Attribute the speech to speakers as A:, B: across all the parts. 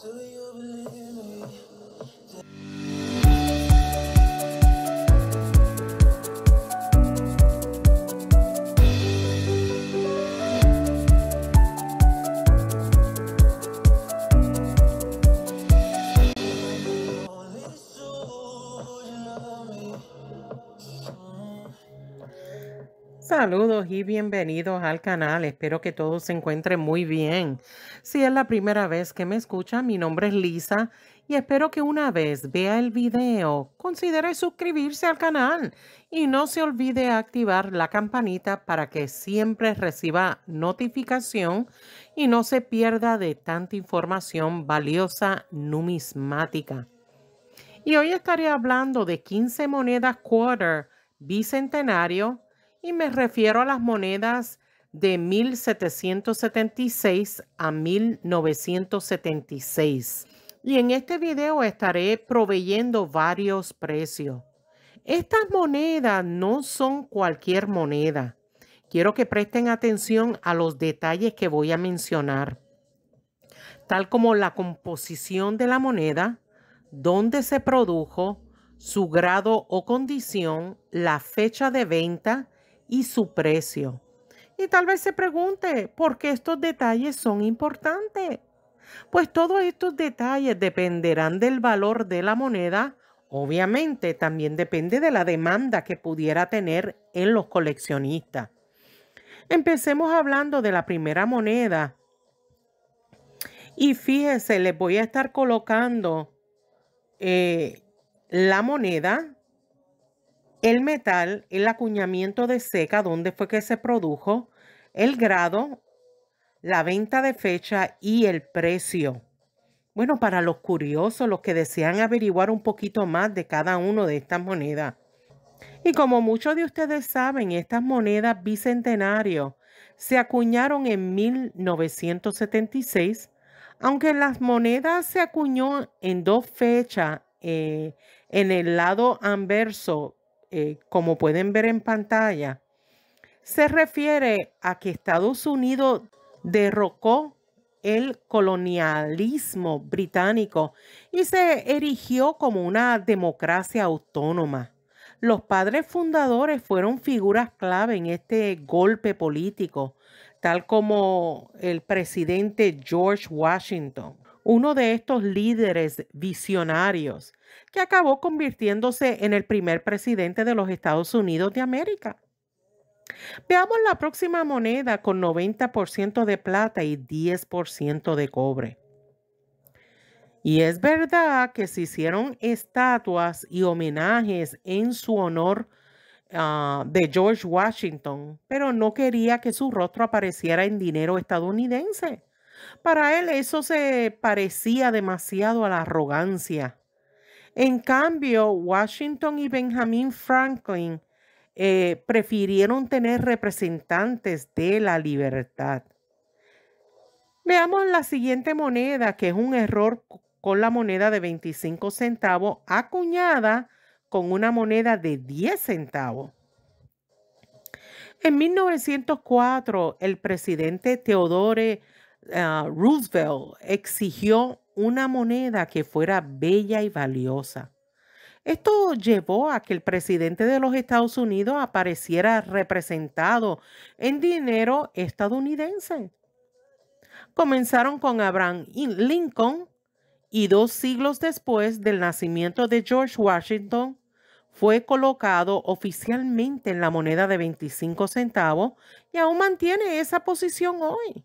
A: Do you believe? Saludos y bienvenidos al canal. Espero que todos se encuentren muy bien. Si es la primera vez que me escuchan, mi nombre es Lisa y espero que una vez vea el video, considere suscribirse al canal y no se olvide activar la campanita para que siempre reciba notificación y no se pierda de tanta información valiosa numismática. Y hoy estaré hablando de 15 monedas quarter bicentenario y me refiero a las monedas de 1776 a 1976. Y en este video estaré proveyendo varios precios. Estas monedas no son cualquier moneda. Quiero que presten atención a los detalles que voy a mencionar, tal como la composición de la moneda, dónde se produjo, su grado o condición, la fecha de venta, y su precio. Y tal vez se pregunte por qué estos detalles son importantes. Pues todos estos detalles dependerán del valor de la moneda. Obviamente también depende de la demanda que pudiera tener en los coleccionistas. Empecemos hablando de la primera moneda. Y fíjense les voy a estar colocando eh, la moneda el metal, el acuñamiento de seca, dónde fue que se produjo, el grado, la venta de fecha y el precio. Bueno, para los curiosos, los que desean averiguar un poquito más de cada uno de estas monedas. Y como muchos de ustedes saben, estas monedas bicentenario se acuñaron en 1976, aunque las monedas se acuñó en dos fechas eh, en el lado anverso eh, como pueden ver en pantalla, se refiere a que Estados Unidos derrocó el colonialismo británico y se erigió como una democracia autónoma. Los padres fundadores fueron figuras clave en este golpe político, tal como el presidente George Washington, uno de estos líderes visionarios que acabó convirtiéndose en el primer presidente de los Estados Unidos de América. Veamos la próxima moneda con 90% de plata y 10% de cobre. Y es verdad que se hicieron estatuas y homenajes en su honor ah, de George Washington, pero no quería que su rostro apareciera en dinero estadounidense. Para él eso se parecía demasiado a la arrogancia. En cambio, Washington y Benjamin Franklin eh, prefirieron tener representantes de la libertad. Veamos la siguiente moneda, que es un error con la moneda de 25 centavos acuñada con una moneda de 10 centavos. En 1904, el presidente Teodore Ah, Roosevelt exigió una moneda que fuera bella y valiosa. Esto llevó a que el presidente de los Estados Unidos apareciera representado en dinero estadounidense. Comenzaron con Abraham Lincoln y dos siglos después del nacimiento de George Washington, fue colocado oficialmente en la moneda de 25 centavos y aún mantiene esa posición hoy.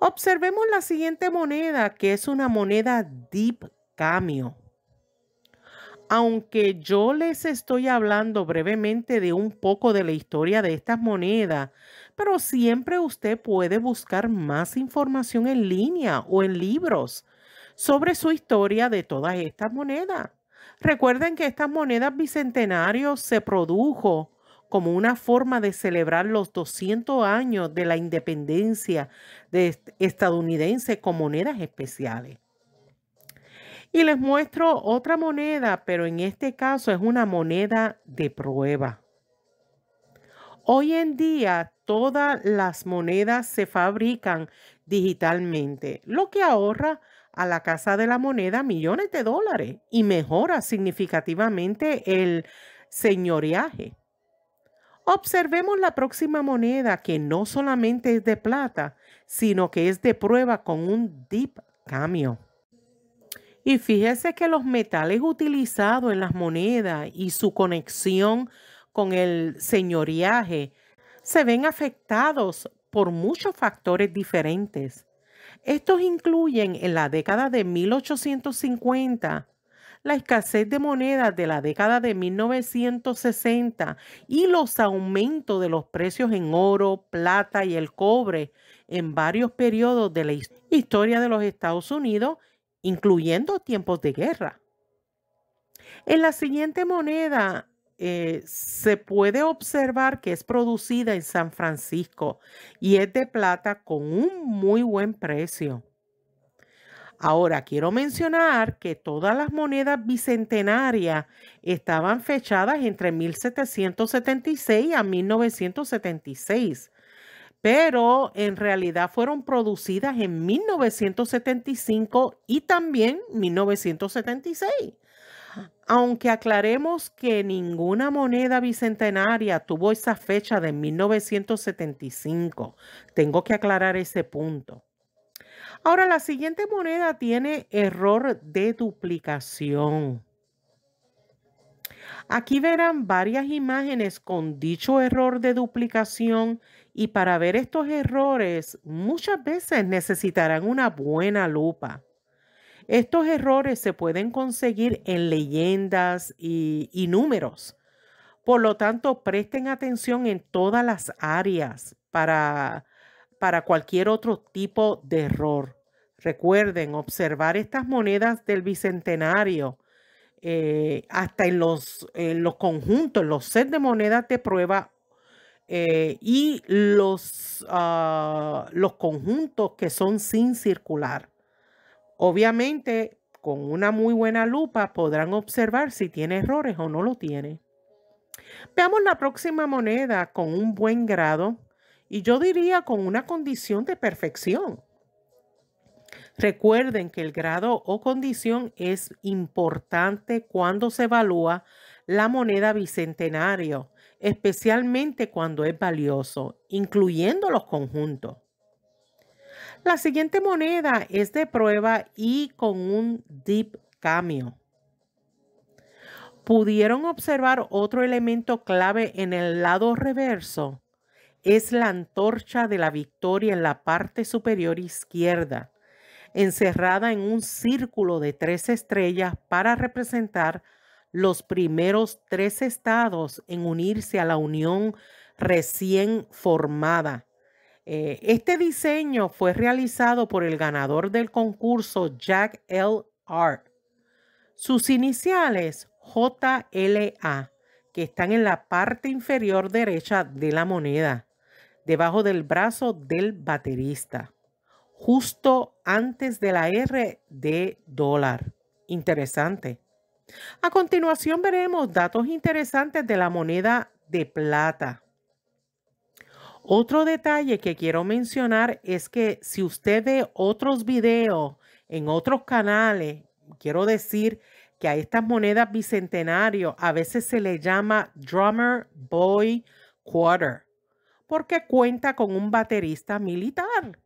A: Observemos la siguiente moneda, que es una moneda Deep Cameo. Aunque yo les estoy hablando brevemente de un poco de la historia de estas monedas, pero siempre usted puede buscar más información en línea o en libros sobre su historia de todas estas monedas. Recuerden que estas monedas bicentenarios se produjo como una forma de celebrar los 200 años de la independencia de estadounidense con monedas especiales. Y les muestro otra moneda, pero en este caso es una moneda de prueba. Hoy en día todas las monedas se fabrican digitalmente, lo que ahorra a la Casa de la Moneda millones de dólares y mejora significativamente el señoreaje. Observemos la próxima moneda que no solamente es de plata, sino que es de prueba con un deep cambio. Y fíjese que los metales utilizados en las monedas y su conexión con el señoriaje se ven afectados por muchos factores diferentes. Estos incluyen en la década de 1850 la escasez de monedas de la década de 1960 y los aumentos de los precios en oro, plata y el cobre en varios periodos de la historia de los Estados Unidos, incluyendo tiempos de guerra. En la siguiente moneda eh, se puede observar que es producida en San Francisco y es de plata con un muy buen precio. Ahora, quiero mencionar que todas las monedas bicentenarias estaban fechadas entre 1776 a 1976, pero en realidad fueron producidas en 1975 y también 1976. Ah. Aunque aclaremos que ninguna moneda bicentenaria tuvo esa fecha de 1975, tengo que aclarar ese punto. Ahora, la siguiente moneda tiene error de duplicación. Aquí verán varias imágenes con dicho error de duplicación y para ver estos errores muchas veces necesitarán una buena lupa. Estos errores se pueden conseguir en leyendas y, números. Por lo tanto, presten atención en todas las áreas para para cualquier otro tipo de error. Recuerden observar estas monedas del Bicentenario, eh, hasta en los, los conjuntos, los sets de monedas de prueba eh, y los, ah, los conjuntos que son sin circular. Obviamente, con una muy buena lupa podrán observar si tiene errores o no lo tiene. Veamos la próxima moneda con un buen grado y yo diría con una condición de perfección. Recuerden que el grado o condición es importante cuando se evalúa la moneda bicentenario, especialmente cuando es valioso, incluyendo los conjuntos. La siguiente moneda es de prueba y con un deep cambio. Pudieron observar otro elemento clave en el lado reverso es la antorcha de la victoria en la parte superior izquierda, encerrada en un círculo de tres estrellas para representar los primeros tres estados en unirse a la unión recién formada. Eh, este diseño fue realizado por el ganador del concurso Jack L. Art. Sus iniciales JLA, que están en la parte inferior derecha de la moneda debajo del brazo del baterista, justo antes de la R de dólar. Interesante. A continuación veremos datos interesantes de la moneda de plata. Otro detalle que quiero mencionar es que si usted ve otros videos en otros canales, quiero decir que a estas monedas bicentenario a veces se le llama drummer boy quarter porque cuenta con un baterista militar.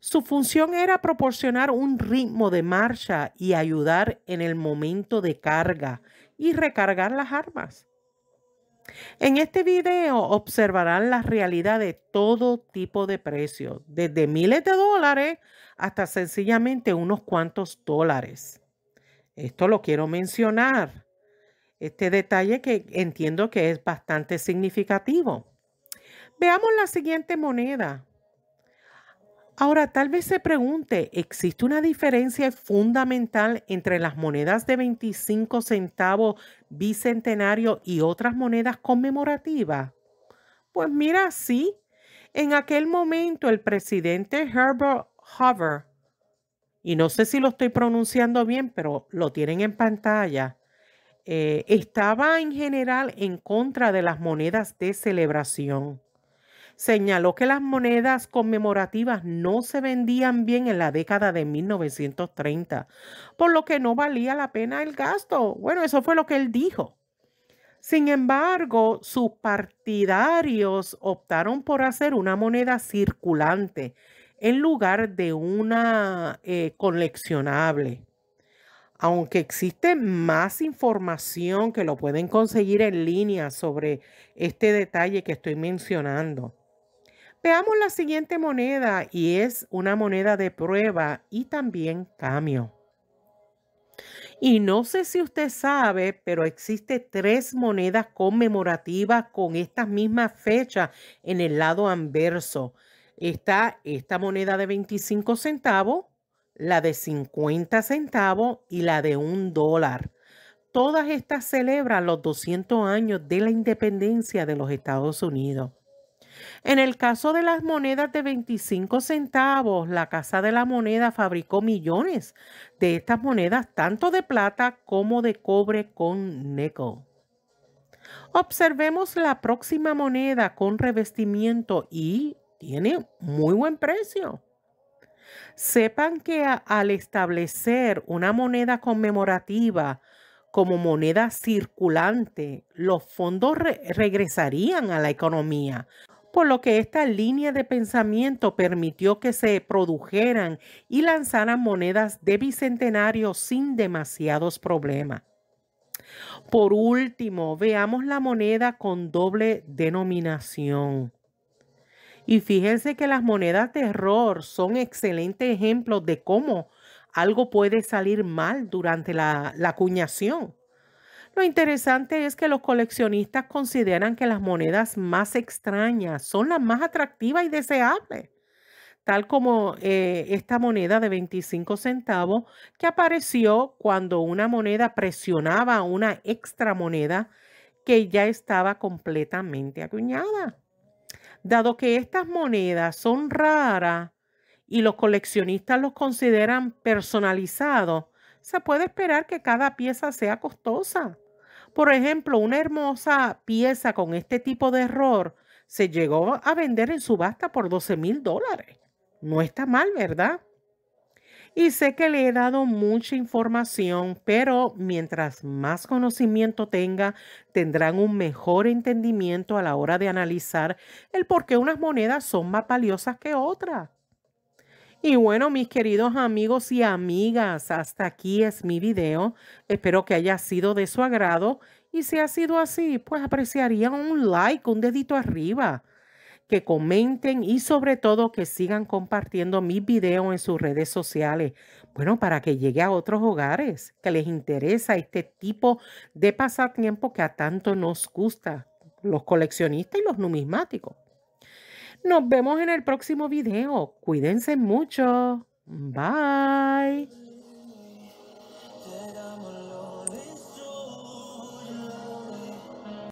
A: Su función era proporcionar un ritmo de marcha y ayudar en el momento de carga y recargar las armas. En este video observarán la realidad de todo tipo de precios, desde miles de dólares hasta sencillamente unos cuantos dólares. Esto lo quiero mencionar, este detalle que entiendo que es bastante significativo. Veamos la siguiente moneda. Ahora, tal vez se pregunte, ¿existe una diferencia fundamental entre las monedas de 25 centavos bicentenario y otras monedas conmemorativas? Pues mira, sí. En aquel momento el presidente Herbert Hoover, y no sé si lo estoy pronunciando bien, pero lo tienen en pantalla, eh, estaba en general en contra de las monedas de celebración señaló que las monedas conmemorativas no se vendían bien en la década de 1930, por lo que no valía la pena el gasto. Bueno, eso fue lo que él dijo. Sin embargo, sus partidarios optaron por hacer una moneda circulante en lugar de una eh, coleccionable. Aunque existe más información que lo pueden conseguir en línea sobre este detalle que estoy mencionando. Veamos la siguiente moneda y es una moneda de prueba y también cambio. Y no sé si usted sabe, pero existe tres monedas conmemorativas con estas mismas fechas en el lado anverso. Está esta moneda de 25 centavos, la de 50 centavos y la de un dólar. Todas estas celebran los 200 años de la independencia de los Estados Unidos. En el caso de las monedas de 25 centavos, la Casa de la Moneda fabricó millones de estas monedas, tanto de plata como de cobre con NECO. Observemos la próxima moneda con revestimiento y tiene muy buen precio. Sepan que al establecer una moneda conmemorativa como moneda circulante, los fondos regresarían a la economía, por lo que esta línea de pensamiento permitió que se produjeran y lanzaran monedas de bicentenario sin demasiados problemas. Por último, veamos la moneda con doble denominación. Y fíjense que las monedas de error son excelentes ejemplos de cómo algo puede salir mal durante la, la acuñación. Lo interesante es que los coleccionistas consideran que las monedas más extrañas son las más atractivas y deseables, tal como eh, esta moneda de 25 centavos que apareció cuando una moneda presionaba una extra moneda que ya estaba completamente acuñada. Dado que estas monedas son raras y los coleccionistas los consideran personalizados, se puede esperar que cada pieza sea costosa. Por ejemplo, una hermosa pieza con este tipo de error se llegó a vender en subasta por 12 mil dólares. No está mal, ¿verdad? Y sé que le he dado mucha información, pero mientras más conocimiento tenga, tendrán un mejor entendimiento a la hora de analizar el por qué unas monedas son más valiosas que otras. Y bueno, mis queridos amigos y amigas, hasta aquí es mi video. Espero que haya sido de su agrado. Y si ha sido así, pues apreciaría un like, un dedito arriba, que comenten y sobre todo que sigan compartiendo mis videos en sus redes sociales. Bueno, para que llegue a otros hogares que les interesa este tipo de pasatiempo que a tanto nos gusta, los coleccionistas y los numismáticos. Nos vemos en el próximo video. Cuídense mucho. Bye.